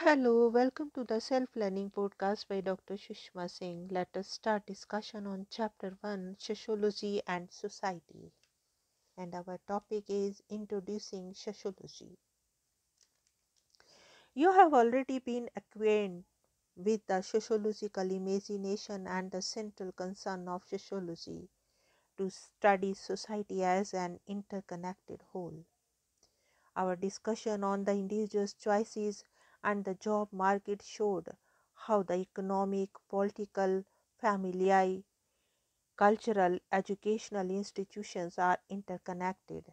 Hello, welcome to the self-learning podcast by Dr. Shushma Singh. Let us start discussion on chapter 1, Sociology and Society. And our topic is introducing sociology. You have already been acquainted with the sociological imagination and the central concern of sociology to study society as an interconnected whole. Our discussion on the individual's choices and the job market showed how the economic, political, familial, cultural, educational institutions are interconnected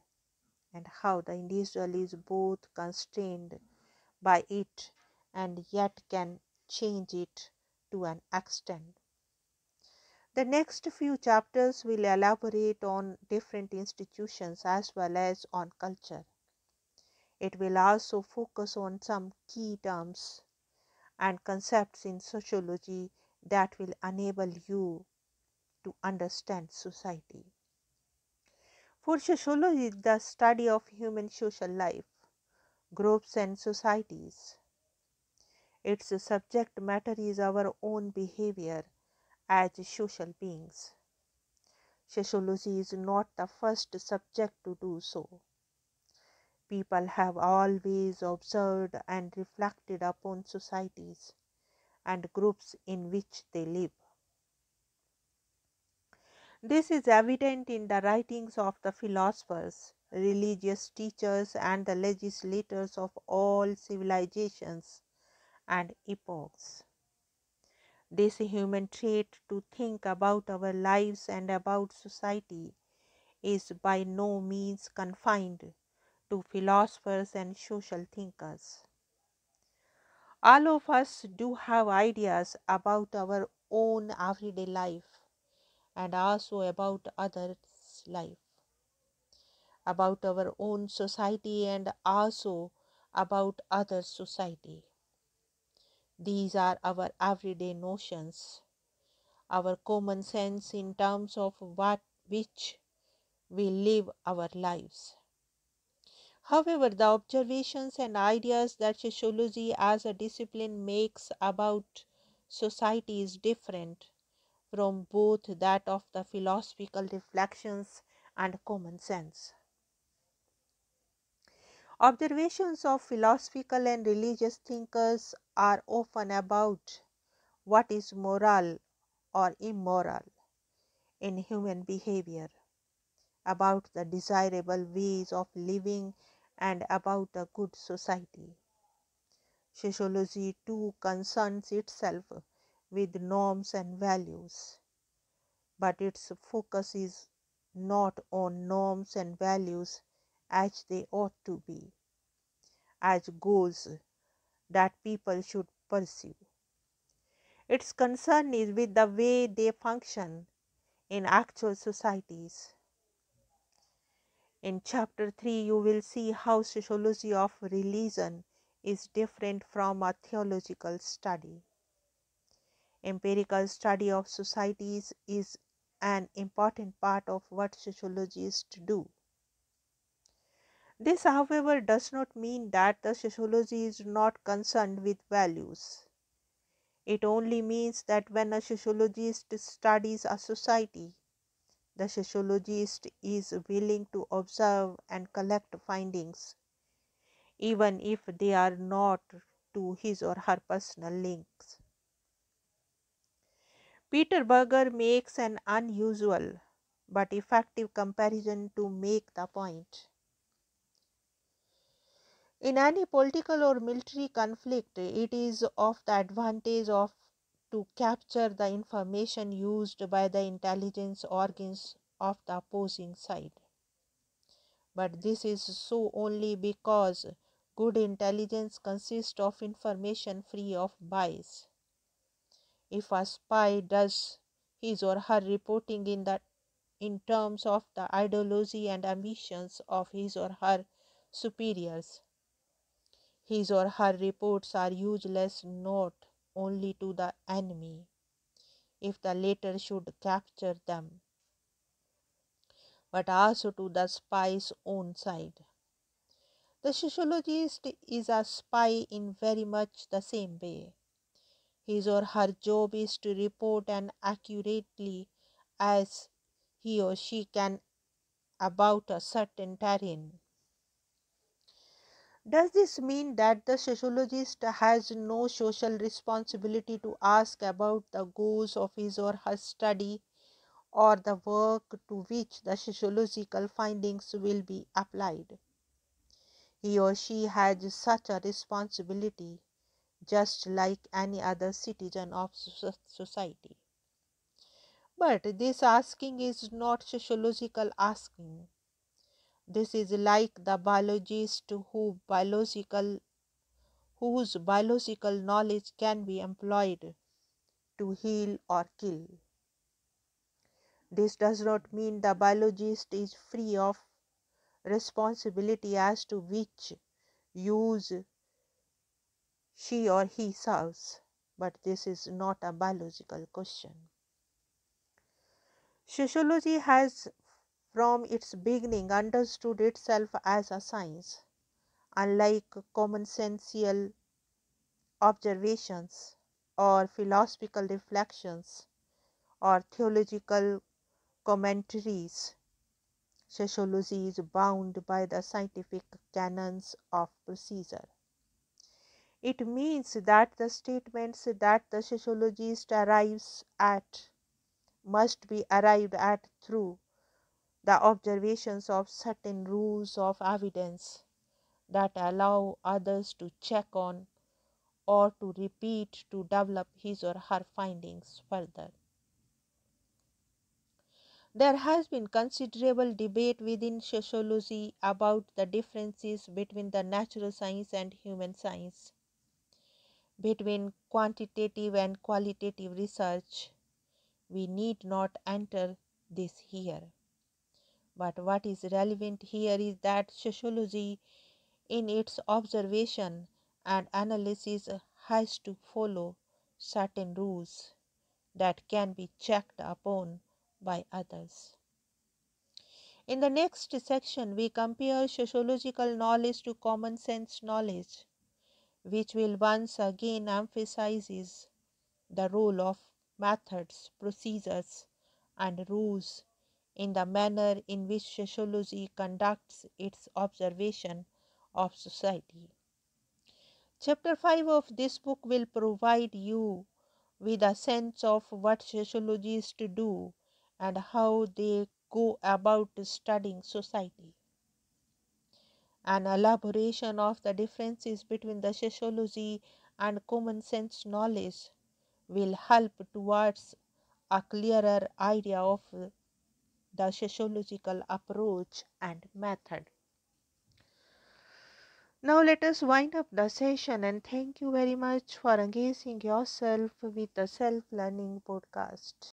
and how the individual is both constrained by it and yet can change it to an extent. The next few chapters will elaborate on different institutions as well as on culture. It will also focus on some key terms and concepts in sociology that will enable you to understand society. For sociology, the study of human social life, groups, and societies. Its subject matter is our own behavior as social beings. Sociology is not the first subject to do so people have always observed and reflected upon societies and groups in which they live. This is evident in the writings of the philosophers, religious teachers, and the legislators of all civilizations and epochs. This human trait to think about our lives and about society is by no means confined to philosophers and social thinkers. All of us do have ideas about our own everyday life and also about others' life, about our own society and also about others' society. These are our everyday notions, our common sense in terms of what which we live our lives. However, the observations and ideas that sociology as a discipline makes about society is different from both that of the philosophical reflections and common sense. Observations of philosophical and religious thinkers are often about what is moral or immoral in human behavior, about the desirable ways of living and about a good society. Sociology too concerns itself with norms and values, but its focus is not on norms and values as they ought to be, as goals that people should pursue. Its concern is with the way they function in actual societies in chapter 3, you will see how sociology of religion is different from a theological study. Empirical study of societies is an important part of what sociologists do. This, however, does not mean that the sociology is not concerned with values. It only means that when a sociologist studies a society, the sociologist is willing to observe and collect findings, even if they are not to his or her personal links. Peter Berger makes an unusual but effective comparison to make the point. In any political or military conflict, it is of the advantage of to capture the information used by the intelligence organs of the opposing side. But this is so only because good intelligence consists of information free of bias. If a spy does his or her reporting in the in terms of the ideology and ambitions of his or her superiors. His or her reports are useless not only to the enemy if the latter should capture them, but also to the spy's own side. The sociologist is a spy in very much the same way. His or her job is to report as accurately as he or she can about a certain terrain does this mean that the sociologist has no social responsibility to ask about the goals of his or her study or the work to which the sociological findings will be applied? He or she has such a responsibility just like any other citizen of society. But this asking is not sociological asking. This is like the biologist who biological whose biological knowledge can be employed to heal or kill. This does not mean the biologist is free of responsibility as to which use she or he serves, but this is not a biological question. Sociology has from its beginning understood itself as a science. Unlike commonsensical observations or philosophical reflections or theological commentaries, sociology is bound by the scientific canons of procedure. It means that the statements that the sociologist arrives at must be arrived at through the observations of certain rules of evidence that allow others to check on or to repeat to develop his or her findings further. There has been considerable debate within sociology about the differences between the natural science and human science, between quantitative and qualitative research. We need not enter this here. But what is relevant here is that sociology, in its observation and analysis, has to follow certain rules that can be checked upon by others. In the next section, we compare sociological knowledge to common sense knowledge, which will once again emphasise the role of methods, procedures, and rules in the manner in which sociology conducts its observation of society. Chapter 5 of this book will provide you with a sense of what sociologists do and how they go about studying society. An elaboration of the differences between the sociology and common sense knowledge will help towards a clearer idea of the sociological approach and method. Now let us wind up the session and thank you very much for engaging yourself with the self learning podcast.